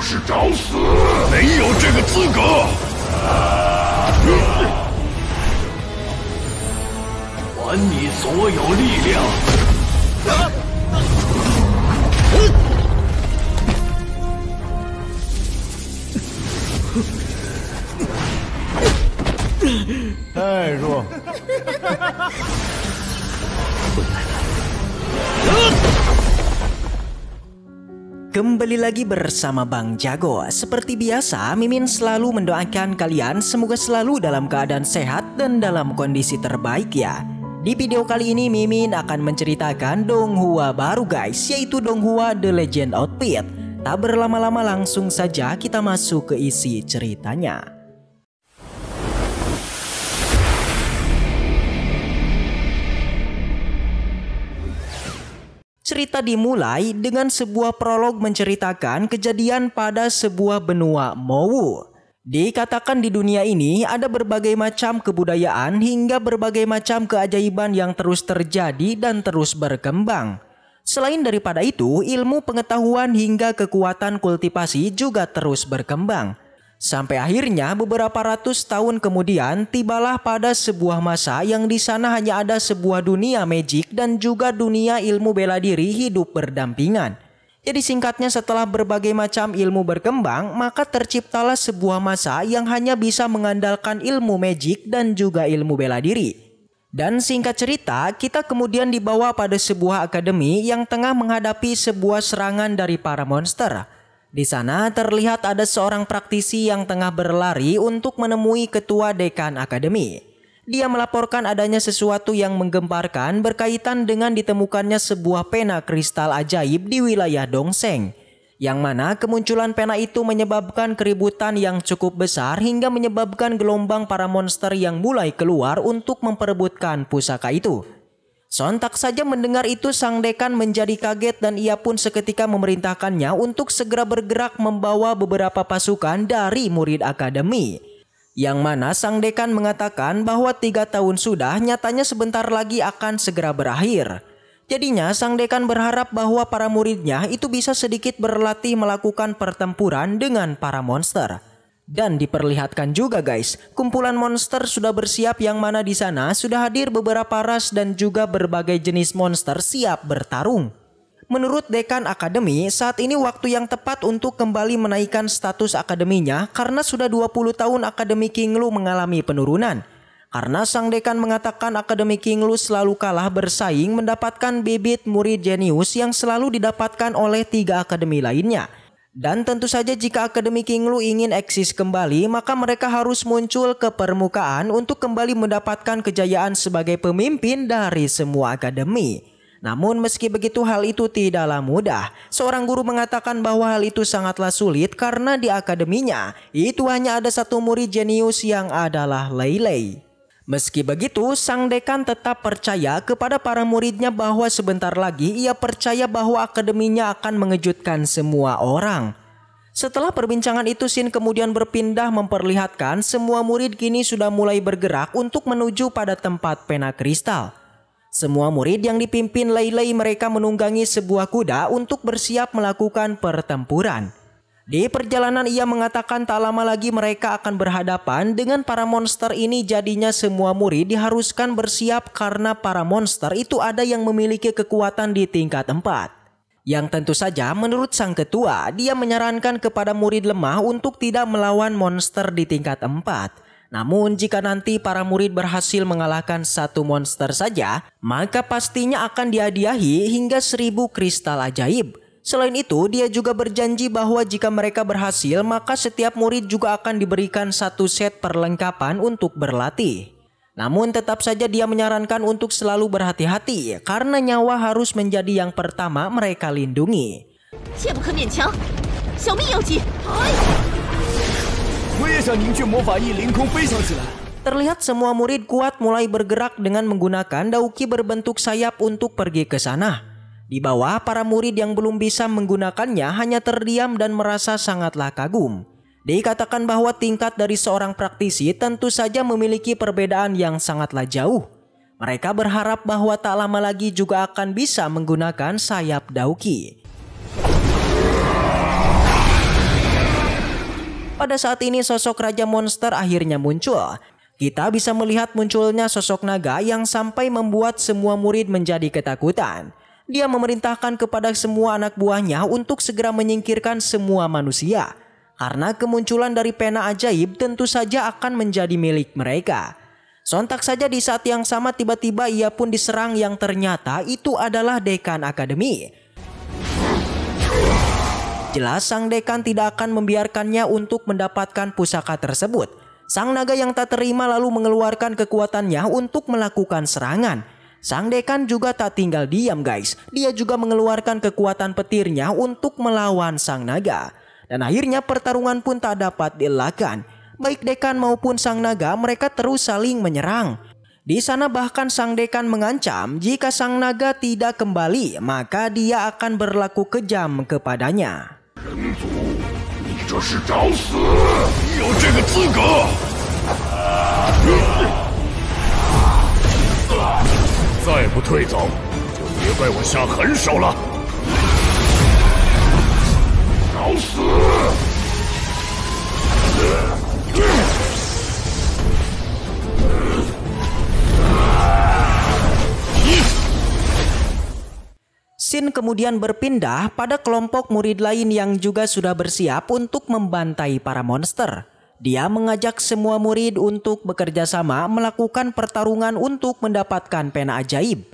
是找死，没有这个资格。还你所有力量。Kembali lagi bersama Bang Jago. Seperti biasa, Mimin selalu mendoakan kalian semoga selalu dalam keadaan sehat dan dalam kondisi terbaik ya. Di video kali ini Mimin akan menceritakan Donghua baru guys, yaitu Donghua The Legend Outfit. Tak berlama-lama langsung saja kita masuk ke isi ceritanya. Cerita dimulai dengan sebuah prolog menceritakan kejadian pada sebuah benua Mowu. Dikatakan di dunia ini ada berbagai macam kebudayaan hingga berbagai macam keajaiban yang terus terjadi dan terus berkembang. Selain daripada itu, ilmu pengetahuan hingga kekuatan kultivasi juga terus berkembang. Sampai akhirnya beberapa ratus tahun kemudian tibalah pada sebuah masa yang di sana hanya ada sebuah dunia magic dan juga dunia ilmu bela diri hidup berdampingan. Jadi singkatnya setelah berbagai macam ilmu berkembang, maka terciptalah sebuah masa yang hanya bisa mengandalkan ilmu magic dan juga ilmu bela diri. Dan singkat cerita, kita kemudian dibawa pada sebuah akademi yang tengah menghadapi sebuah serangan dari para monster. Di sana terlihat ada seorang praktisi yang tengah berlari untuk menemui ketua dekan akademi. Dia melaporkan adanya sesuatu yang menggemparkan berkaitan dengan ditemukannya sebuah pena kristal ajaib di wilayah Dongseng. Yang mana kemunculan pena itu menyebabkan keributan yang cukup besar hingga menyebabkan gelombang para monster yang mulai keluar untuk memperebutkan pusaka itu. Sontak saja mendengar itu sang dekan menjadi kaget dan ia pun seketika memerintahkannya untuk segera bergerak membawa beberapa pasukan dari murid akademi. Yang mana sang dekan mengatakan bahwa tiga tahun sudah nyatanya sebentar lagi akan segera berakhir. Jadinya sang dekan berharap bahwa para muridnya itu bisa sedikit berlatih melakukan pertempuran dengan para monster. Dan diperlihatkan juga guys, kumpulan monster sudah bersiap yang mana di sana sudah hadir beberapa ras dan juga berbagai jenis monster siap bertarung. Menurut Dekan Akademi, saat ini waktu yang tepat untuk kembali menaikkan status akademinya karena sudah 20 tahun Akademi King Lu mengalami penurunan. Karena sang dekan mengatakan Akademi King Lu selalu kalah bersaing mendapatkan bibit murid jenius yang selalu didapatkan oleh tiga akademi lainnya – dan tentu saja jika Akademi King Lu ingin eksis kembali, maka mereka harus muncul ke permukaan untuk kembali mendapatkan kejayaan sebagai pemimpin dari semua akademi. Namun meski begitu hal itu tidaklah mudah. Seorang guru mengatakan bahwa hal itu sangatlah sulit karena di akademinya itu hanya ada satu murid jenius yang adalah Leilei. Meski begitu, sang dekan tetap percaya kepada para muridnya bahwa sebentar lagi ia percaya bahwa akademinya akan mengejutkan semua orang. Setelah perbincangan itu, Sin kemudian berpindah memperlihatkan semua murid kini sudah mulai bergerak untuk menuju pada tempat pena kristal. Semua murid yang dipimpin Lei mereka menunggangi sebuah kuda untuk bersiap melakukan pertempuran. Di perjalanan ia mengatakan tak lama lagi mereka akan berhadapan dengan para monster ini jadinya semua murid diharuskan bersiap karena para monster itu ada yang memiliki kekuatan di tingkat 4. Yang tentu saja menurut sang ketua dia menyarankan kepada murid lemah untuk tidak melawan monster di tingkat 4. Namun jika nanti para murid berhasil mengalahkan satu monster saja, maka pastinya akan dihadiahi hingga seribu kristal ajaib. Selain itu, dia juga berjanji bahwa jika mereka berhasil, maka setiap murid juga akan diberikan satu set perlengkapan untuk berlatih. Namun tetap saja dia menyarankan untuk selalu berhati-hati karena nyawa harus menjadi yang pertama mereka lindungi. Terlihat semua murid kuat mulai bergerak dengan menggunakan dauki berbentuk sayap untuk pergi ke sana. Di bawah, para murid yang belum bisa menggunakannya hanya terdiam dan merasa sangatlah kagum. Dikatakan bahwa tingkat dari seorang praktisi tentu saja memiliki perbedaan yang sangatlah jauh. Mereka berharap bahwa tak lama lagi juga akan bisa menggunakan sayap dauki. Pada saat ini sosok Raja Monster akhirnya muncul. Kita bisa melihat munculnya sosok naga yang sampai membuat semua murid menjadi ketakutan dia memerintahkan kepada semua anak buahnya untuk segera menyingkirkan semua manusia. Karena kemunculan dari pena ajaib tentu saja akan menjadi milik mereka. Sontak saja di saat yang sama tiba-tiba ia pun diserang yang ternyata itu adalah dekan akademi. Jelas sang dekan tidak akan membiarkannya untuk mendapatkan pusaka tersebut. Sang naga yang tak terima lalu mengeluarkan kekuatannya untuk melakukan serangan. Sang dekan juga tak tinggal diam guys. Dia juga mengeluarkan kekuatan petirnya untuk melawan sang naga. Dan akhirnya pertarungan pun tak dapat dielakkan. Baik dekan maupun sang naga mereka terus saling menyerang. Di sana bahkan sang dekan mengancam jika sang naga tidak kembali maka dia akan berlaku kejam kepadanya. Renzo, 再不退走，就别怪我下狠手了！找死！Sin kemudian berpindah pada kelompok murid lain yang juga sudah bersiap untuk membantai para monster. Dia mengajak semua murid untuk bekerja sama melakukan pertarungan untuk mendapatkan pena ajaib.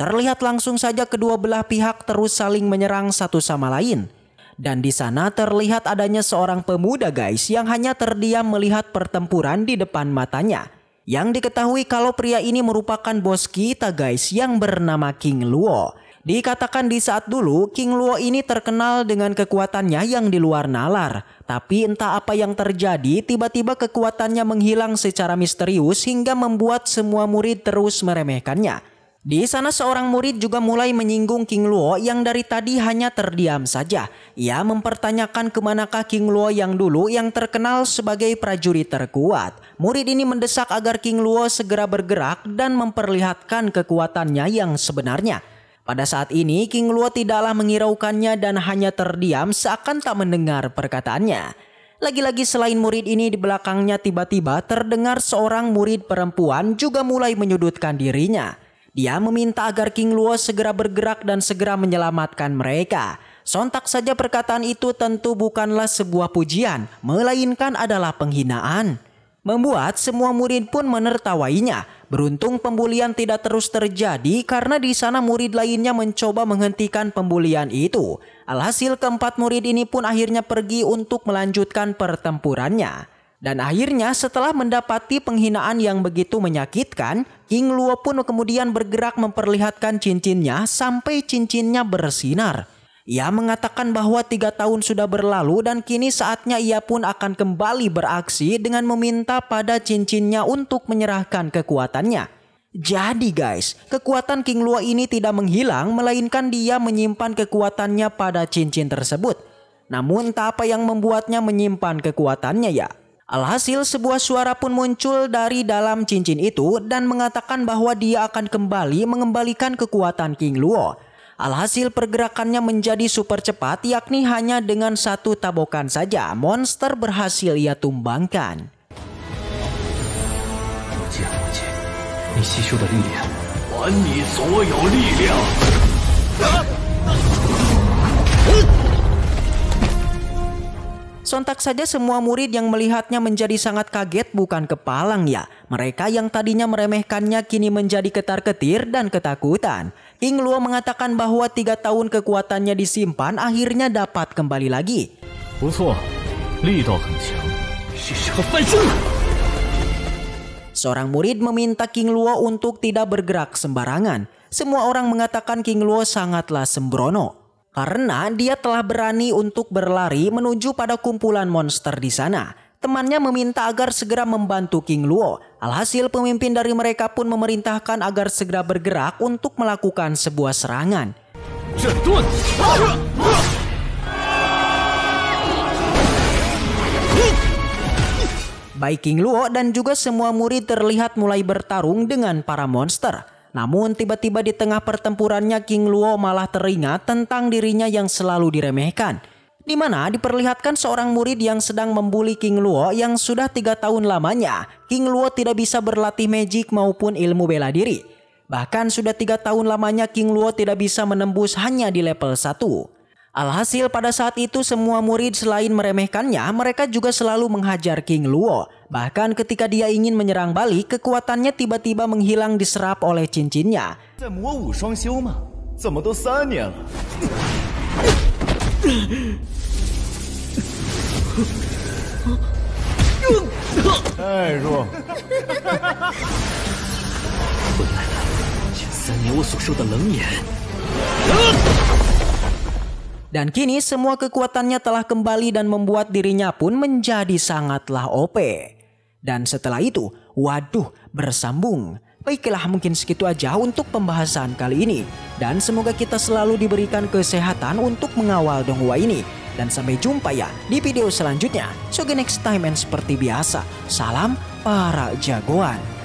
Terlihat langsung saja kedua belah pihak terus saling menyerang satu sama lain. Dan di sana terlihat adanya seorang pemuda guys yang hanya terdiam melihat pertempuran di depan matanya. Yang diketahui kalau pria ini merupakan bos kita guys yang bernama King Luo. Dikatakan di saat dulu, King Luo ini terkenal dengan kekuatannya yang di luar nalar. Tapi entah apa yang terjadi, tiba-tiba kekuatannya menghilang secara misterius hingga membuat semua murid terus meremehkannya. Di sana seorang murid juga mulai menyinggung King Luo yang dari tadi hanya terdiam saja. Ia mempertanyakan kemanakah King Luo yang dulu yang terkenal sebagai prajurit terkuat. Murid ini mendesak agar King Luo segera bergerak dan memperlihatkan kekuatannya yang sebenarnya. Pada saat ini, King Luo tidaklah mengiraukannya dan hanya terdiam seakan tak mendengar perkataannya. Lagi-lagi selain murid ini di belakangnya tiba-tiba terdengar seorang murid perempuan juga mulai menyudutkan dirinya. Dia meminta agar King Luo segera bergerak dan segera menyelamatkan mereka. Sontak saja perkataan itu tentu bukanlah sebuah pujian, melainkan adalah penghinaan membuat semua murid pun menertawainya. Beruntung pembulian tidak terus terjadi karena di sana murid lainnya mencoba menghentikan pembulian itu. Alhasil keempat murid ini pun akhirnya pergi untuk melanjutkan pertempurannya. Dan akhirnya setelah mendapati penghinaan yang begitu menyakitkan, King Luo pun kemudian bergerak memperlihatkan cincinnya sampai cincinnya bersinar. Ia mengatakan bahwa tiga tahun sudah berlalu dan kini saatnya ia pun akan kembali beraksi dengan meminta pada cincinnya untuk menyerahkan kekuatannya. Jadi guys, kekuatan King Luo ini tidak menghilang melainkan dia menyimpan kekuatannya pada cincin tersebut. Namun tak apa yang membuatnya menyimpan kekuatannya ya. Alhasil sebuah suara pun muncul dari dalam cincin itu dan mengatakan bahwa dia akan kembali mengembalikan kekuatan King Luo. Alhasil pergerakannya menjadi super cepat yakni hanya dengan satu tabokan saja monster berhasil ia tumbangkan. Sontak saja semua murid yang melihatnya menjadi sangat kaget bukan kepalang ya. Mereka yang tadinya meremehkannya kini menjadi ketar-ketir dan ketakutan. Ing Luo mengatakan bahwa tiga tahun kekuatannya disimpan akhirnya dapat kembali lagi. Kan Seorang murid meminta King Luo untuk tidak bergerak sembarangan. Semua orang mengatakan King Luo sangatlah sembrono. Karena dia telah berani untuk berlari menuju pada kumpulan monster di sana. Temannya meminta agar segera membantu King Luo. Alhasil pemimpin dari mereka pun memerintahkan agar segera bergerak untuk melakukan sebuah serangan. Baik King Luo dan juga semua murid terlihat mulai bertarung dengan para monster. Namun tiba-tiba di tengah pertempurannya King Luo malah teringat tentang dirinya yang selalu diremehkan di mana diperlihatkan seorang murid yang sedang membuli King Luo yang sudah tiga tahun lamanya. King Luo tidak bisa berlatih magic maupun ilmu bela diri. Bahkan sudah tiga tahun lamanya King Luo tidak bisa menembus hanya di level 1. Alhasil pada saat itu semua murid selain meremehkannya, mereka juga selalu menghajar King Luo. Bahkan ketika dia ingin menyerang balik, kekuatannya tiba-tiba menghilang diserap oleh cincinnya. Dan kini semua kekuatannya telah kembali dan membuat dirinya pun menjadi sangatlah OP. Dan setelah itu, waduh bersambung. Baiklah mungkin segitu aja untuk pembahasan kali ini. Dan semoga kita selalu diberikan kesehatan untuk mengawal Donghua ini. Dan sampai jumpa ya di video selanjutnya. So next time and seperti biasa, salam para jagoan.